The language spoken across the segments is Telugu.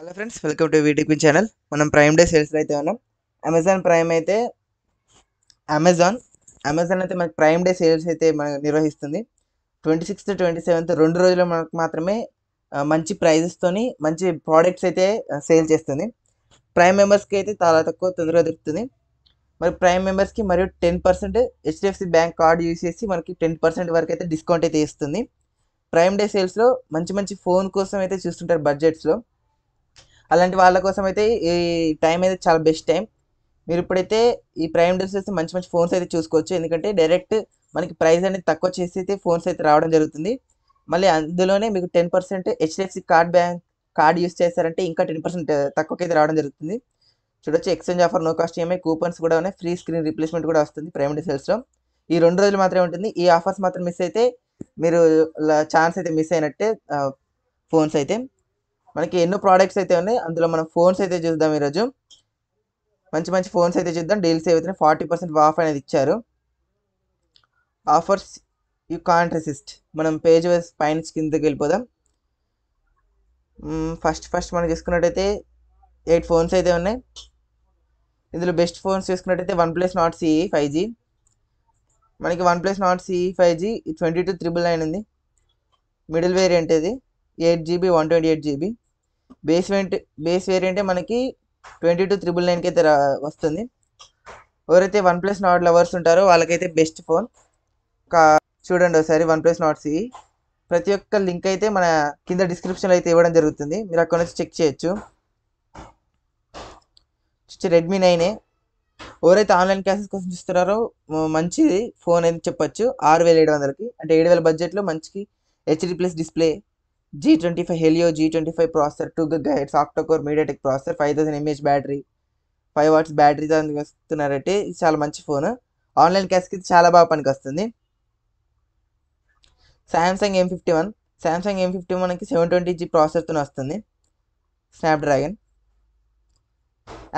హలో ఫ్రెండ్స్ వెల్కమ్ టు వీటికి ఛానల్ మనం ప్రైమ్ డే సేల్స్లో అయితే ఉన్నాం అమెజాన్ ప్రైమ్ అయితే అమెజాన్ అమెజాన్ అయితే మనకి ప్రైమ్ డే సేల్స్ అయితే మనకు నిర్వహిస్తుంది ట్వంటీ సిక్స్త్ ట్వంటీ సెవెంత్ రెండు రోజులు మనకు మాత్రమే మంచి ప్రైజెస్తోని మంచి ప్రోడక్ట్స్ అయితే సేల్ చేస్తుంది ప్రైమ్ మెంబర్స్కి అయితే చాలా తక్కువ తొందరగా దొరుకుతుంది మరి ప్రైమ్ మెంబర్స్కి మరియు ten percent HDFC bank card use చేసి మనకి టెన్ పర్సెంట్ వరకు అయితే డిస్కౌంట్ అయితే ఇస్తుంది ప్రైమ్ డే సేల్స్లో మంచి మంచి ఫోన్ కోసం అయితే చూస్తుంటారు బడ్జెట్స్లో అలాంటి వాళ్ళ కోసం అయితే ఈ టైం అయితే చాలా బెస్ట్ టైం మీరు ఇప్పుడైతే ఈ ప్రైమ్ డేస్ అయితే మంచి మంచి ఫోన్స్ అయితే చూసుకోవచ్చు ఎందుకంటే డైరెక్ట్ మనకి ప్రైస్ అనేది తక్కువ చేసి అయితే ఫోన్స్ అయితే రావడం జరుగుతుంది మళ్ళీ అందులోనే మీకు ten percent HDFC card bank card use చేస్తారంటే ఇంకా టెన్ పర్సెంట్ తక్కువకైతే రావడం జరుగుతుంది చూడొచ్చు exchange offer no cost EMI coupons కూడా ఉన్నాయి ఫ్రీ స్క్రీన్ రిప్లేస్మెంట్ కూడా వస్తుంది ప్రైమ్ డే ఈ రెండు రోజులు మాత్రమే ఉంటుంది ఈ ఆఫర్స్ మాత్రం మిస్ అయితే మీరు ఛాన్స్ అయితే మిస్ అయినట్టే ఫోన్స్ అయితే మనకి ఎన్నో ప్రోడక్ట్స్ అయితే ఉన్నాయి అందులో మనం ఫోన్స్ అయితే చూద్దాం ఈరోజు మంచి మంచి ఫోన్స్ అయితే చూద్దాం డీల్స్ ఏవైతే ఫార్టీ పర్సెంట్ ఆఫ్ అనేది ఇచ్చారు ఆఫర్స్ యూ కాంట్ రెసిస్ట్ మనం పేజ్ వైజ్ పైన కిందకి వెళ్ళిపోదాం ఫస్ట్ ఫస్ట్ మనం చూసుకున్నట్టయితే ఎయిట్ ఫోన్స్ అయితే ఉన్నాయి ఇందులో బెస్ట్ ఫోన్స్ చూసుకున్నట్టయితే OnePlus Nord CE five G మనకి OnePlus Nord CE five G twenty two triple nine ఉంది మిడిల్ వేరియంట్ ఇది eight GB one twenty eight GB base వెంట్ బేస్ వేరియంటే మనకి ట్వంటీ టూ త్రిబుల్ నైన్కి అయితే వస్తుంది ఎవరైతే వన్ ప్లస్ నాట్ లవర్స్ ఉంటారో వాళ్ళకైతే బెస్ట్ ఫోన్ కా చూడండి ఒకసారి వన్ ప్లస్ నాట్ సి ప్రతి ఒక్క లింక్ అయితే మన కింద డిస్క్రిప్షన్లో అయితే ఇవ్వడం జరుగుతుంది మీరు అక్కడ నుంచి చెక్ చేయొచ్చు రెడ్మీ నైనే ఎవరైతే ఆన్లైన్ క్లాసెస్ కోసం చూస్తున్నారో మంచిది ఫోన్ అయితే చెప్పొచ్చు ఆరు వేల ఏడు వందలకి అంటే ఏడు వేల బడ్జెట్లో మంచికి HD plus display G twenty five G twenty five processor, two గైడ్స్ octa core MediaTek MediaTek five 5000 mAh battery five watts battery అందుకొస్తున్నారంటే ఇది చాలా మంచి ఫోన్ ఆన్లైన్ క్యాష్కి ఇది చాలా బాగా పనికొస్తుంది Samsung M fifty one Samsung M fifty వన్కి సెవెన్ ట్వంటీ జీ ప్రాసెసర్తో వస్తుంది Snapdragon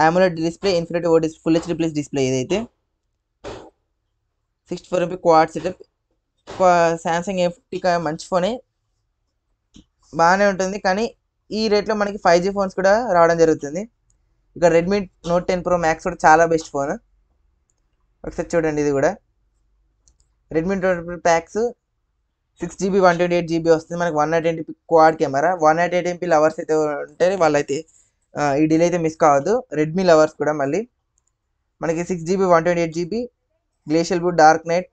AMOLED display infinity O full HD plus display ఇదైతే sixty four MP quad setup Samsung M fifty మంచి ఫోనే బాగానే ఉంటుంది కానీ ఈ రేట్లో మనకి ఫైవ్ జీ ఫోన్స్ కూడా రావడం జరుగుతుంది ఇక Redmi note ten pro max కూడా చాలా బెస్ట్ ఫోన్ ఒకసారి చూడండి ఇది కూడా Redmi note pro max six GB one twenty eight GB వస్తుంది మనకి one naught eight MP quad camera one naught eight MP lovers అయితే ఉంటే వాళ్ళైతే ఈ డీల్ అయితే మిస్ కావద్దు రెడ్మీ లవర్స్ కూడా మళ్ళీ మనకి six GB one twenty eight GB glacial blue dark night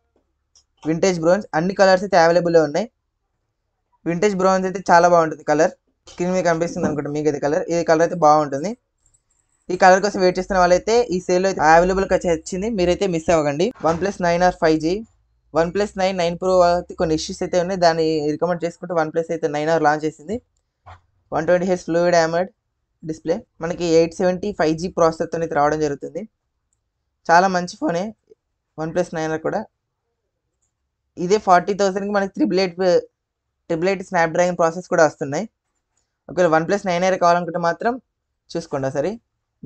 vintage bronze అన్ని కలర్స్ అయితే అవైలబుల్లో ఉన్నాయి వింటేజ్ బ్రౌన్స్ అయితే చాలా బాగుంటుంది కలర్ స్క్రీన్ మీద కనిపిస్తుంది అనుకుంటా మీకు అయితే కలర్ ఈ కలర్ అయితే బాగుంటుంది ఈ కలర్ కోసం వెయిట్ చేస్తున్న వాళ్ళైతే ఈ సేల్లో అయితే అవైలబుల్గా వచ్చింది మీరైతే మిస్ అవ్వకండి OnePlus nine R five G OnePlus nine nine pro కొన్ని ఇష్యూస్ అయితే ఉన్నాయి దాన్ని రికమెండ్ చేసుకుంటే వన్ ప్లస్ అయితే నైన్ ఆర్ లాంచ్ చేసింది one twenty H fluid AMOLED display మనకి ఎయిట్ సెవెంటీ ఫైవ్ జీ ప్రాసెసర్తో అయితే రావడం జరుగుతుంది చాలా మంచి ఫోనే వన్ ప్లస్ నైన్ ఆర్ కూడా ఇదే ఫార్టీ థౌసండ్కి మనకి triple eight triple eight dragon process కూడా వస్తున్నాయి ఒకవేళ వన్ ప్లస్ నైన్ ఎయిర్ కావాలనుకుంటే మాత్రం చూసుకోండి ఒకసారి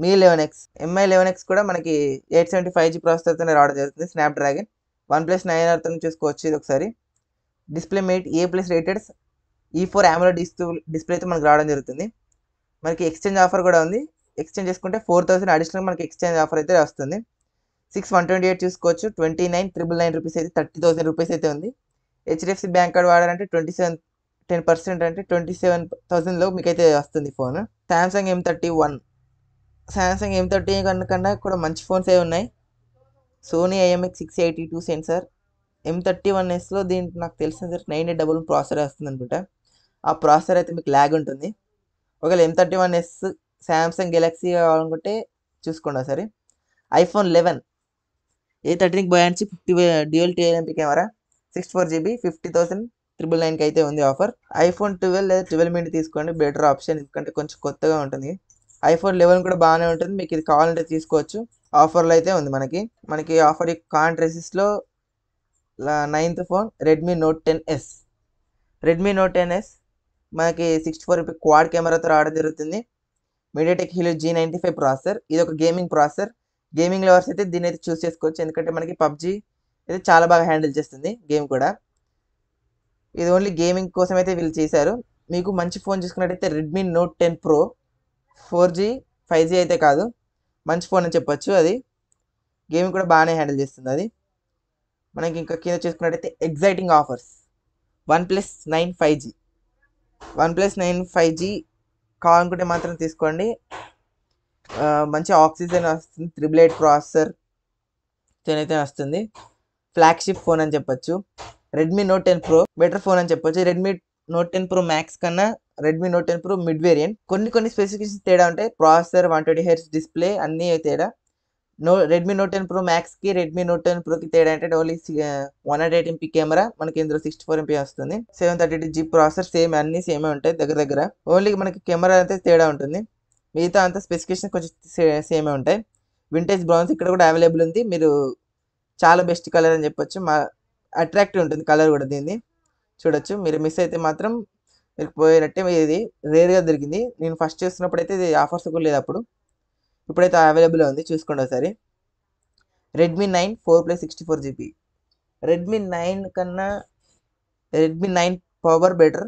Mi eleven X Mi eleven X కూడా మనకి ఎయిట్ సెవెంటీ ఫైవ్ జీ అయితే రావడం జరుగుతుంది Snapdragon OnePlus nine ఆర్తో చూసుకోవచ్చు ఇది ఒకసారి డిస్ప్లే మేట్ ఏ ప్లస్ రేటెడ్స్ ఈ ఫోర్ యామలో డిస్ప్లే అయితే మనకు రావడం జరుగుతుంది మనకి ఎక్స్చేంజ్ ఆఫర్ కూడా ఉంది ఎక్స్చేంజ్ చేసుకుంటే ఫోర్ థౌసండ్ అడిషనల్ మనకి ఎక్స్చేంజ్ ఆఫర్ అయితే వస్తుంది సిక్స్ వన్ ట్వంటీ ఎయిట్ చూసుకోవచ్చు twenty nine triple nine rupees అయితే థర్టీ థౌసండ్ రూపీస్ అయితే ఉంది హెచ్డిఎఫ్సి బ్యాంక్ కార్డ్ వాడారంటే ట్వంటీ సెవెన్ టెన్ పర్సెంట్ అంటే ట్వంటీ సెవెన్ థౌసండ్లో మీకైతే వస్తుంది phone Samsung M thirty one Samsung M thirty కన్నా కూడా మంచి ఫోన్స్ ఏ ఉన్నాయి Sony IMX six eighty two sensor M thirty one ఎస్లో దీనికి నాకు తెలిసిన sir nine eight double processor వస్తుంది అనుకుంటా ఆ ప్రాసెసర్ అయితే మీకు ల్యాగ్ ఉంటుంది ఒకవేళ M thirty one S Samsung Galaxy కావాలనుకుంటే చూసుకోండి సరే ఐఫోన్ లెవెన్ ఏ థర్టీన్కి బాయ్ ఫిఫ్టీ చెప్పి డ్యూయల్ టీఎల్ఎంపీ camera sixty four GB fifty thousand triple నైన్కి అయితే ఉంది ఆఫర్ ఐఫోన్ ట్వెల్వ్ లేదా ట్వెల్వ్ మినిట్ తీసుకోండి బెటర్ ఆప్షన్ ఎందుకంటే కొంచెం కొత్తగా ఉంటుంది ఐఫోన్ లెవెన్ కూడా బాగానే ఉంటుంది మీకు ఇది కావాలంటే తీసుకోవచ్చు ఆఫర్లో అయితే ఉంది మనకి మనకి ఆఫర్ కాంట్రెసిస్లో ninth phone Redmi note ten S Redmi note ten S మనకి సిక్స్టీ ఫోర్ రూపీ క్వాడ్ కెమెరాతో రావడం జరుగుతుంది MediaTek Helio G ninety five processor ఇది ఒక గేమింగ్ ప్రాసెసర్ గేమింగ్ లవర్స్ అయితే దీని అయితే చూస్ చేసుకోవచ్చు ఎందుకంటే మనకి పబ్జీ ఇది చాలా బాగా హ్యాండిల్ చేస్తుంది గేమ్ కూడా ఇది ఓన్లీ గేమింగ్ కోసం అయితే వీళ్ళు చేశారు మీకు మంచి ఫోన్ చూసుకున్నట్టయితే Redmi note ten pro four G five అయితే కాదు మంచి ఫోన్ అని చెప్పచ్చు అది గేమ్ కూడా బాగానే హ్యాండిల్ చేస్తుంది అది మనకి ఇంకా కింద చూసుకున్నట్టయితే exciting offers OnePlus nine five G OnePlus nine five G కావాలనుకుంటే మాత్రం తీసుకోండి మంచి ఆక్సిజన్ వస్తుంది త్రిబుల్ ఎయిట్ ప్రాసెసర్ తేనైతే వస్తుంది ఫ్లాగ్షిప్ ఫోన్ అని చెప్పొచ్చు Redmi note ten pro better phone అని చెప్పొచ్చు Redmi note ten pro max కన్నా Redmi note ten pro mid variant కొన్ని కొన్ని స్పెసిఫికేషన్స్ తేడా ఉంటాయి processor one twenty hertz display అన్నీ తేడా no Redmi note ten pro మ్యాక్స్కి రెడ్మీ నోట్ టెన్ ప్రోకి తేడా అంటే only one hundred MP camera మనకి ఇందులో సిక్స్టీ ఫోర్ ఎంపీ వస్తుంది seven thirty two G processor same అన్నీ సేమే ఉంటాయి దగ్గర దగ్గర ఓన్లీ మనకి కెమెరా అయితే తేడా ఉంటుంది మిగతా అంతా స్పెసిఫికేషన్ కొంచెం సేమే ఉంటాయి వింటేజ్ బ్రౌన్స్ ఇక్కడ కూడా అవైలబుల్ ఉంది మీరు చాలా బెస్ట్ కలర్ అని చెప్పొచ్చు మా అట్రాక్టివ్ ఉంటుంది కలర్ కూడా దీన్ని చూడొచ్చు మీరు మిస్ అయితే మాత్రం మీరు పోయినట్టే ఇది రేర్గా దొరికింది నేను ఫస్ట్ చేస్తున్నప్పుడు అయితే ఇది ఆఫర్స్ కూడా లేదు అప్పుడు ఇప్పుడైతే అవైలబుల్ ఉంది చూసుకోండి ఒకసారి Redmi nine four plus sixty four GB Redmi nine కన్నా రెడ్మీ నైన్ పవర్ బెటర్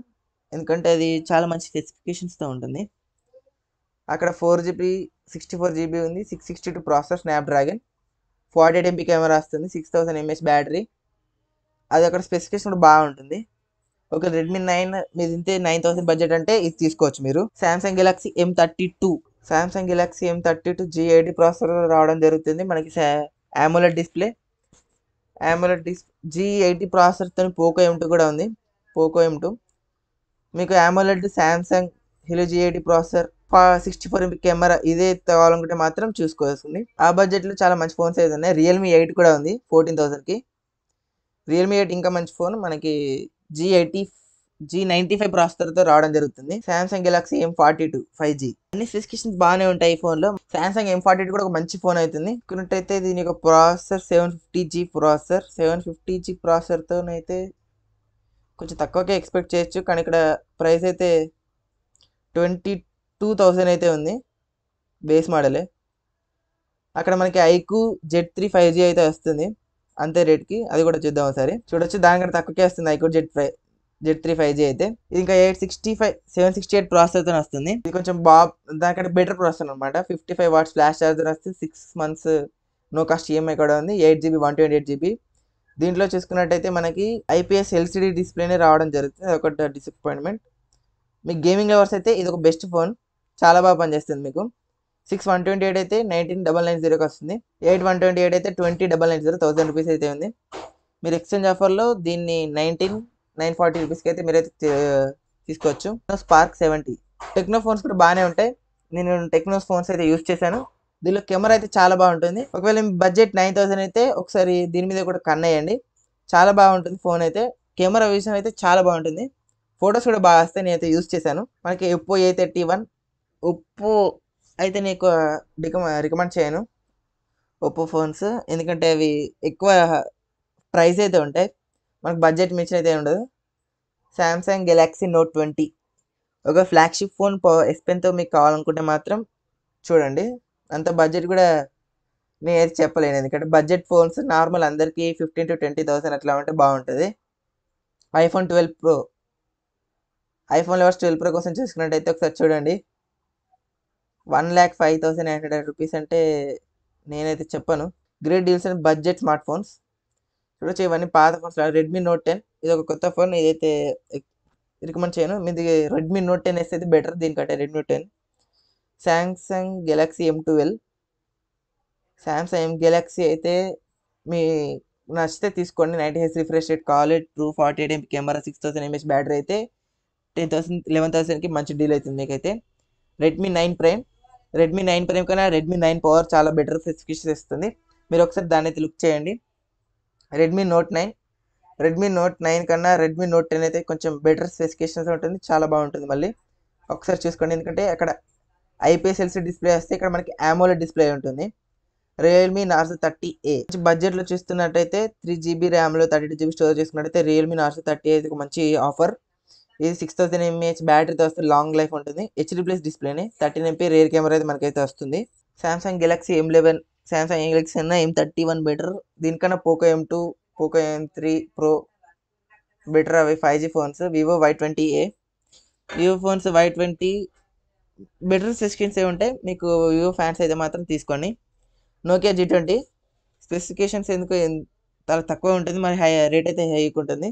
ఎందుకంటే అది చాలా మంచి స్పెసిఫికేషన్స్తో ఉంటుంది అక్కడ four GB sixty four GB ఉంది six sixty two process Snapdragon forty eight MP camera వస్తుంది సిక్స్ థౌసండ్ ఎంఎస్ బ్యాటరీ అది అక్కడ స్పెసిఫికేషన్ కూడా బాగుంటుంది ఓకే రెడ్మీ నైన్ మీది ఇంతే నైన్ థౌసండ్ బడ్జెట్ అంటే ఇది తీసుకోవచ్చు మీరు Samsung Galaxy M thirty two Samsung Galaxy M thirty two G eighty processor రావడం జరుగుతుంది మనకి AMOLED display AMOLED dis G eighty ప్రాసెసర్తో పోకో ఎం టూ కూడా ఉంది పోకో ఎం టూ మీకు AMOLED Samsung Helio G eighty processor sixty four MP camera ఇదే కావాలనుకుంటే మాత్రం చూసుకోవాల్సింది ఆ బడ్జెట్లో చాలా మంచి ఫోన్స్ అయితే ఉన్నాయి రియల్మీ ఎయిట్ కూడా ఉంది ఫోర్టీన్ థౌసండ్కి రియల్మీ ఎయిట్ ఇంకా మంచి ఫోన్ మనకి G eighty G ninety five ప్రాసెసర్తో రావడం జరుగుతుంది Samsung Galaxy M forty two five G అన్ని స్పెసిఫికేషన్స్ బాగానే ఉంటాయి ఈ ఫోన్లో సామ్సంగ్ ఎం ఫార్టీ టూ కూడా ఒక మంచి ఫోన్ అవుతుంది కొన్నట్టయితే దీని యొక్క processor seven fifty G processor seven fifty G ప్రాసెసర్తోనైతే కొంచెం తక్కువకే ఎక్స్పెక్ట్ చేయొచ్చు కానీ ఇక్కడ ప్రైస్ అయితే ట్వంటీ టూ థౌజండ్ అయితే ఉంది బేస్ మోడలే అక్కడ మనకి iQOO Z three five G అయితే వస్తుంది అంతే రేట్కి అది కూడా చూద్దాం ఒకసారి చూడొచ్చు దానికంటే తక్కువకే వస్తుంది iQOO Z five Z three five G అయితే ఇది ఇంకా eight sixty five seven sixty eight ప్రాసెసర్తో వస్తుంది ఇది కొంచెం బా దానికంటే బెటర్ ప్రాసెసర్ అనమాట fifty five watts flash charger వస్తుంది six months no cost EMI కూడా ఉంది eight GB one twenty eight GB దీంట్లో చూసుకున్నట్టయితే మనకి ఐపీఎస్ ఎల్సీడీ డిస్ప్లేనే రావడం జరుగుతుంది అదొక డిసప్పాయింట్మెంట్ మీ గేమింగ్ లవర్స్ అయితే ఇది ఒక బెస్ట్ ఫోన్ చాలా బాగా పనిచేస్తుంది మీకు సిక్స్ వన్ ట్వంటీ ఎయిట్ అయితే నైన్టీన్ డబల్ నైన్ జీరోకి వస్తుంది ఎయిట్ వన్ ట్వంటీ ఎయిట్ అయితే twenty double nine zero thousand rupees అయితే ఉంది మీరు ఎక్స్చేంజ్ ఆఫర్లో దీన్ని నైన్టీన్ నైన్ ఫార్టీ రూపీస్కి అయితే మీరైతే తీసుకోవచ్చు స్పార్క్ సెవెంటీ టెక్నో ఫోన్స్ కూడా బాగానే ఉంటాయి నేను టెక్నో ఫోన్స్ అయితే యూస్ చేశాను దీనిలో కెమెరా అయితే చాలా బాగుంటుంది ఒకవేళ మీ బడ్జెట్ నైన్ థౌసండ్ అయితే ఒకసారి దీని మీద కూడా అయ్యండి చాలా బాగుంటుంది ఫోన్ అయితే కెమెరా విషయం అయితే చాలా బాగుంటుంది ఫొటోస్ కూడా బాగా వస్తాయి నేనైతే యూస్ చేశాను మనకి Oppo A thirty one Oppo అయితే నీకు డికమ రికమెండ్ చేయను ఒప్పో ఫోన్స్ ఎందుకంటే అవి ఎక్కువ ప్రైస్ అయితే ఉంటాయి మనకు బడ్జెట్ మించిన అయితే ఉండదు శాంసంగ్ గెలాక్సీ నోట్ ట్వంటీ ఒక ఫ్లాగ్షిప్ ఫోన్ పో ఎస్పెన్తో మీకు కావాలనుకుంటే మాత్రం చూడండి అంత బడ్జెట్ కూడా నేను అయితే చెప్పలేను ఎందుకంటే బడ్జెట్ ఫోన్స్ నార్మల్ అందరికీ ఫిఫ్టీన్ టు ట్వంటీ థౌసండ్ అట్లా ఉంటే బాగుంటుంది iPhone twelve pro iPhone lovers twelve pro కోసం చూసుకున్నట్టయితే ఒకసారి చూడండి one lakh five thousand nine hundred rupees అంటే నేనైతే చెప్పను great deals and budget smart phones చూడొచ్చు ఇవన్నీ పాత ఫోన్స్ రెడ్మీ నోట్ టెన్ ఇది ఒక కొత్త ఫోన్ ఇదైతే రికమెండ్ చేయను మీది రెడ్మీ నోట్ టెన్ ఎస్ అయితే బెటర్ దీనికంటే Redmi ten Samsung Galaxy M twelve Samsung M Galaxy అయితే మీ నచ్చితే తీసుకోండి నైంటీ హెచ్ రిఫ్రెష్ రేట్ కావాలి two forty eight MP camera six thousand MS battery అయితే టెన్ థౌసండ్ లెవెన్ థౌసండ్కి మంచి డీల్ అవుతుంది మీకైతే Redmi nine prime Redmi nine prime కన్నా రెడ్మీ నైన్ పవర్ చాలా బెటర్ స్పెసిఫికేషన్స్ ఇస్తుంది మీరు ఒకసారి దాన్ని అయితే లుక్ చేయండి Redmi note nine Redmi note nine కన్నా రెడ్మీ నోట్ టెన్ అయితే కొంచెం బెటర్ స్పెసిఫికేషన్స్ ఉంటుంది చాలా బాగుంటుంది మళ్ళీ ఒకసారి చూసుకోండి ఎందుకంటే అక్కడ ఐపీఎస్ ఎల్సీ డిస్ప్లే వస్తే ఇక్కడ మనకి యామోలెడ్ డిస్ప్లే ఉంటుంది రియల్మీ నార్స్ థర్టీ ఏ బడ్జెట్లో చూస్తున్నట్టయితే త్రీ జీబీ ర్యామ్లో థర్టీ టూ జీబీ స్టోర్ చేసుకున్నట్టయితే రియల్మీ నార్స్ థర్టీ ఏ మంచి ఆఫర్ ఇది సిక్స్ థౌసండ్ ఎంఏహెచ్ బ్యాటరీతో వస్తుంది లాంగ్ లైఫ్ ఉంటుంది హెచ్డి ప్లస్ డిస్ప్లేని థర్టీన్ ఎంపీ రేర్ కెమెరా అయితే మనకైతే వస్తుంది Samsung Galaxy M eleven Samsung Galaxy అయినా ఎం థర్టీ వన్ బెటర్ దీనికన్నా Poco M two Poco M three pro better అవి five G phones Vivo Y twenty A Vivo phones Y twenty better specifications ఏ ఉంటాయి మీకు వివో ఫ్యాన్స్ అయితే మాత్రం తీసుకోండి నోకియా జీ ట్వంటీ స్పెసిఫికేషన్స్ ఎందుకు చాలా తక్కువ ఉంటుంది మరి హై రేట్ అయితే హై ఉంటుంది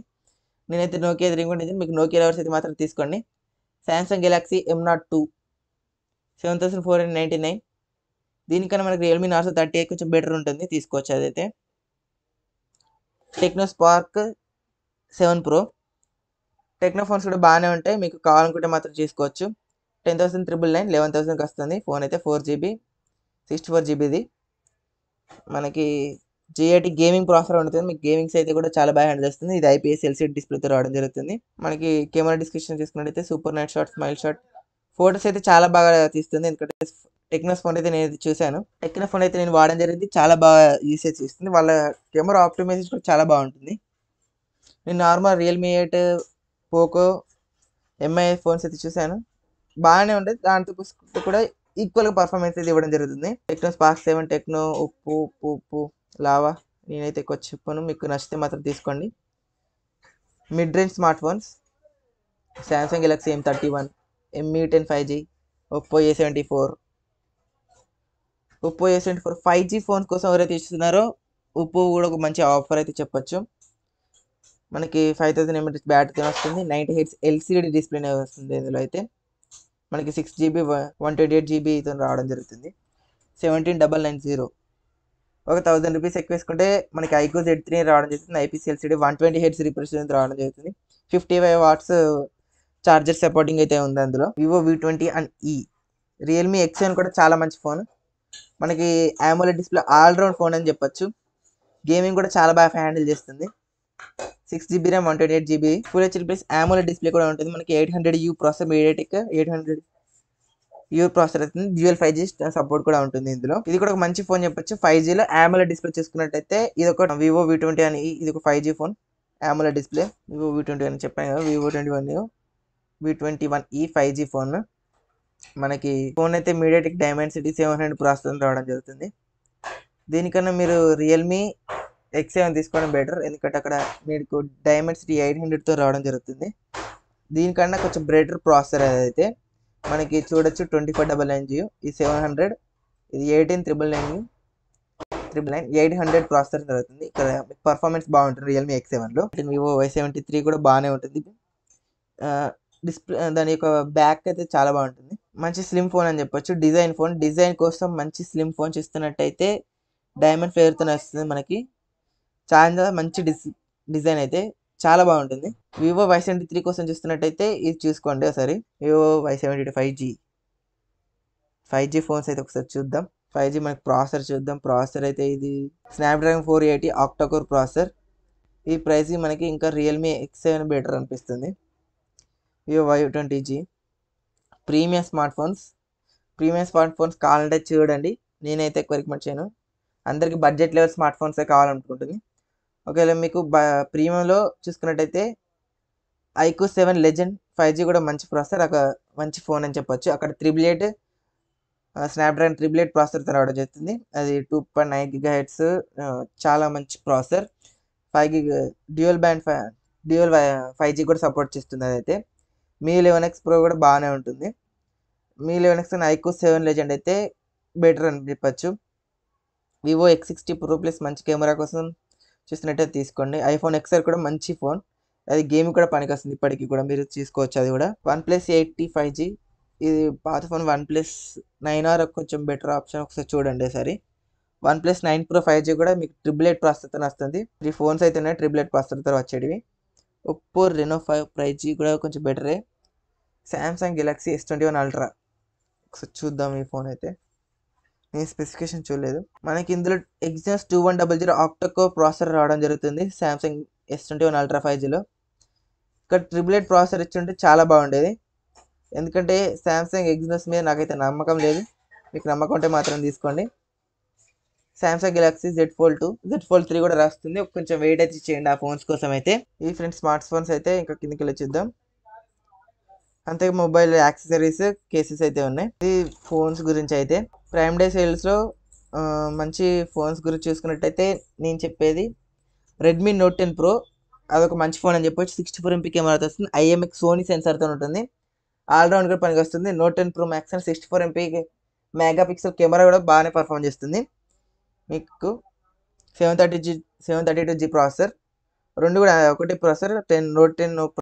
నేనైతే నోకియా రింగ్ ఉండేది మీకు నోకియా లవర్స్ అయితే మాత్రం తీసుకోండి Samsung Galaxy M naught two seven thousand four hundred ninety nine దీనికన్నా మనకి రియల్మీ నార్సో థర్టీ కొంచెం బెటర్ ఉంటుంది తీసుకోవచ్చు అదైతే Tecno Spark seven pro Tecno phones కూడా బాగానే ఉంటాయి మీకు కావాలనుకుంటే మాత్రం తీసుకోవచ్చు ten thousand triple nine eleven థౌసండ్కి వస్తుంది ఫోన్ అయితే ఫోర్ జీబీ సిక్స్టీ ఫోర్ జీబీది మనకి జిఐటి గేమింగ్ ప్రాసెసర్ ఉంటుంది మీకు గేమింగ్స్ అయితే కూడా చాలా బాగా హ్యాండిల్ చేస్తుంది ఇది ఐపీఎస్ ఎల్సీ డిస్ప్లేతో రావడం జరుగుతుంది మనకి కెమెరా డిస్క్రిప్షన్ చూసుకున్నట్టయితే super night shot smile shot photos అయితే చాలా బాగా తీస్తుంది ఎందుకంటే టెక్నో ఫోన్ అయితే నేను చూశాను టెక్నో ఫోన్ అయితే నేను వాడడం జరిగింది చాలా బాగా యూసేజ్ చేస్తుంది వాళ్ళ కెమెరా ఆప్టిమైజేషన్ కూడా చాలా బాగుంటుంది నేను normal Realme eight Poco Mi phones అయితే చూశాను బాగానే ఉంటుంది దాంతో కూడా ఈక్వల్గా పర్ఫార్మెన్స్ అయితే ఇవ్వడం జరుగుతుంది టెక్నో స్పార్క్ సెవెన్ టెక్నో ఉప్పు ఉప్పు ఉప్పు లావా నేనైతే ఎక్కువ చెప్పను మీకు నచ్చితే మాత్రం తీసుకోండి mid range smart phones Samsung Galaxy M thirty one M E ten five G Oppo A seventy four Oppo A seventy four five G phone కోసం ఎవరైతే ఇస్తున్నారో ఒప్పో కూడా ఒక మంచి ఆఫర్ అయితే చెప్పొచ్చు మనకి ఫైవ్ థౌసండ్ ఎంఎస్ బ్యాటరీ వస్తుంది నైంటీ హెడ్స్ ఎల్సిడి డిస్ప్లేనే వస్తుంది ఇందులో అయితే మనకి six GB one twenty eight జీబీతో రావడం జరుగుతుంది సెవెంటీన్ డబల్ నైన్ జీరో ఒక థౌసండ్ రూపీస్ ఎక్కువ వేసుకుంటే మనకి ఐకో జెడ్ త్రీ రావడం జరుగుతుంది IPC one twenty hertz represent రావడం జరుగుతుంది fifty five watts charger uh, supporting అయితే ఉంది అందులో వివో వి ట్వంటీ అండ్ ఈ రియల్మీ ఎక్స్ అని కూడా చాలా మంచి ఫోన్ మనకి యామోలెడ్ డిస్ప్లే ఆల్రౌండ్ ఫోన్ అని చెప్పొచ్చు గేమింగ్ కూడా చాలా బాగా హ్యాండిల్ చేస్తుంది six GB RAM one twenty eight GB full H plus AMOLED display కూడా ఉంటుంది మనకి eight hundred U process MediaTek eight hundred U processor అవుతుంది డ్యూఎల్ ఫైవ్ జీ సపోర్ట్ కూడా ఉంటుంది ఇందులో ఇది కూడా ఒక మంచి ఫోన్ చెప్పొచ్చు ఫైవ్ జీలో యామల డిస్ప్లే చేసుకున్నట్టయితే ఇది ఒక వివో వి ట్వంటీ అని ఇది ఒక five G phone AMOLED display Vivo V twenty అని చెప్పాను కదా Vivo twenty one V twenty one E five G phone మనకి ఫోన్ అయితే MediaTek Dimensity seven hundred processor రావడం జరుగుతుంది దీనికన్నా మీరు రియల్మీ ఎక్స్ సెవెన్ తీసుకోవడం బెటర్ ఎందుకంటే అక్కడ మీకు డైమండ్ సిటీ ఎయిట్ హండ్రెడ్తో రావడం జరుగుతుంది దీనికన్నా కొంచెం బ్రెటర్ ప్రాసెసర్ అదైతే మనకి చూడొచ్చు twenty four double nine zero ఇది సెవెన్ హండ్రెడ్ ఇది eighteen triple nine triple nine eight hundred processor జరుగుతుంది ఇక్కడ పర్ఫార్మెన్స్ బాగుంటుంది రియల్మీ ఎక్స్ సెవెన్లో వివో వై సెవెంటీ త్రీ కూడా బాగానే ఉంటుంది డిస్ప్లే దాని యొక్క బ్యాక్ అయితే చాలా బాగుంటుంది మంచి స్లిమ్ ఫోన్ అని చెప్పొచ్చు డిజైన్ ఫోన్ డిజైన్ కోసం మంచి స్లిమ్ ఫోన్స్ ఇస్తున్నట్టయితే డైమండ్ ఫ్లేవర్తోనే వస్తుంది మనకి చాలా మంచి డిస్ డిజైన్ అయితే చాలా బాగుంటుంది వివో వై సెవెంటీ త్రీ కోసం చూస్తున్నట్టయితే ఇది చూసుకోండి ఒకసారి Vivo Y seventy five G five G phones అయితే ఒకసారి చూద్దాం ఫైవ్ జీ మనకి ప్రాసెసర్ చూద్దాం ప్రాసెసర్ అయితే ఇది Snapdragon four eighty octacore processor ఈ ప్రైస్ మనకి ఇంకా రియల్మీ ఎక్స్ సెవెన్ బెటర్ అనిపిస్తుంది Vivo Y twenty G premium smart phones premium smart phones కావాలంటే చూడండి నేనైతే ఎక్కువ రికమెండ్ చేయను అందరికీ బడ్జెట్ లెవెల్ స్మార్ట్ ఫోన్సే కావాలనుకుంటుంది ఒకవేళ మీకు ప్రీమియంలో చూసుకున్నట్టయితే iQOO seven legend five G కూడా మంచి ప్రాసెసర్ ఒక మంచి ఫోన్ అని చెప్పొచ్చు అక్కడ triple eight Snapdragon triple eight ప్రాసెసర్తో రావడం జరుగుతుంది అది two point nine giga hertz చాలా మంచి processor five gig dual band five dual five G కూడా సపోర్ట్ చేస్తుంది అదైతే మీ లెవెన్ ఎక్స్ ప్రో కూడా బాగానే ఉంటుంది Mi eleven X and iQOO seven legend అయితే బెటర్ అని చెప్పచ్చు Vivo X sixty pro plus మంచి కెమెరా కోసం చూసినట్టయితే తీసుకోండి ఐఫోన్ ఎక్స్ఆర్ కూడా మంచి ఫోన్ అది గేమ్ కూడా పనికి వస్తుంది ఇప్పటికి కూడా మీరు తీసుకోవచ్చు అది కూడా OnePlus eighty five G ఇది పాత phone OnePlus nine R కొంచెం బెటర్ ఆప్షన్ ఒకసారి చూడండి సరే OnePlus nine pro five G కూడా మీకు ట్రిబుల్ ప్రాసెసర్తో వస్తుంది త్రీ ఫోన్స్ అయితే ఉన్నాయి ట్రిబుల్ ఎయిట్ ప్రాసెసర్తో వచ్చేటివి Oppo Reno five five G కూడా కొంచెం బెటరే Samsung Galaxy S twenty one ultra ఒకసారి చూద్దాం ఈ ఫోన్ అయితే నేను స్పెసిఫికేషన్ చూడలేదు మనకి ఇందులో Exynos two one double zero octacore processor రావడం జరుగుతుంది Samsung S twenty one ultra five జీలో ఇక్కడ ట్రిపులెట్ ప్రాసెసర్ ఇచ్చి ఉంటే చాలా బాగుండేది ఎందుకంటే శాంసంగ్ ఎగ్జినస్ మీద నాకైతే నమ్మకం లేదు మీకు నమ్మకం ఉంటే మాత్రం తీసుకోండి Samsung Galaxy Z fold two Z fold three కూడా రాస్తుంది కొంచెం వెయిట్ అయితే చేయండి ఆ ఫోన్స్ కోసం అయితే ఈ ఫ్రెండ్స్ స్మార్ట్ ఫోన్స్ అయితే ఇంకా కిందకి వెళ్ళి చూద్దాం అంతే మొబైల్ యాక్సెసరీస్ కేసెస్ అయితే ఉన్నాయి ఇది ఫోన్స్ గురించి అయితే ప్రైమ్ డే సేల్స్లో మంచి ఫోన్స్ గురించి చూసుకున్నట్టయితే నేను చెప్పేది రెడ్మీ నోట్ టెన్ ప్రో అదొక మంచి ఫోన్ అని చెప్పొచ్చు సిక్స్టీ ఫోర్ ఎంపీ కెమెరాతో వస్తుంది ఐఎంఎక్స్ సోనీ సెన్సార్తో ఉంటుంది ఆల్రౌండ్ కూడా పనికి వస్తుంది note ten pro max and sixty four MP mega pixel camera కూడా బాగానే పర్ఫామ్ చేస్తుంది మీకు seven thirty G seven thirty two G processor రెండు కూడా ఒకటి ప్రాసెసర్ టెన్ నోట్ టెన్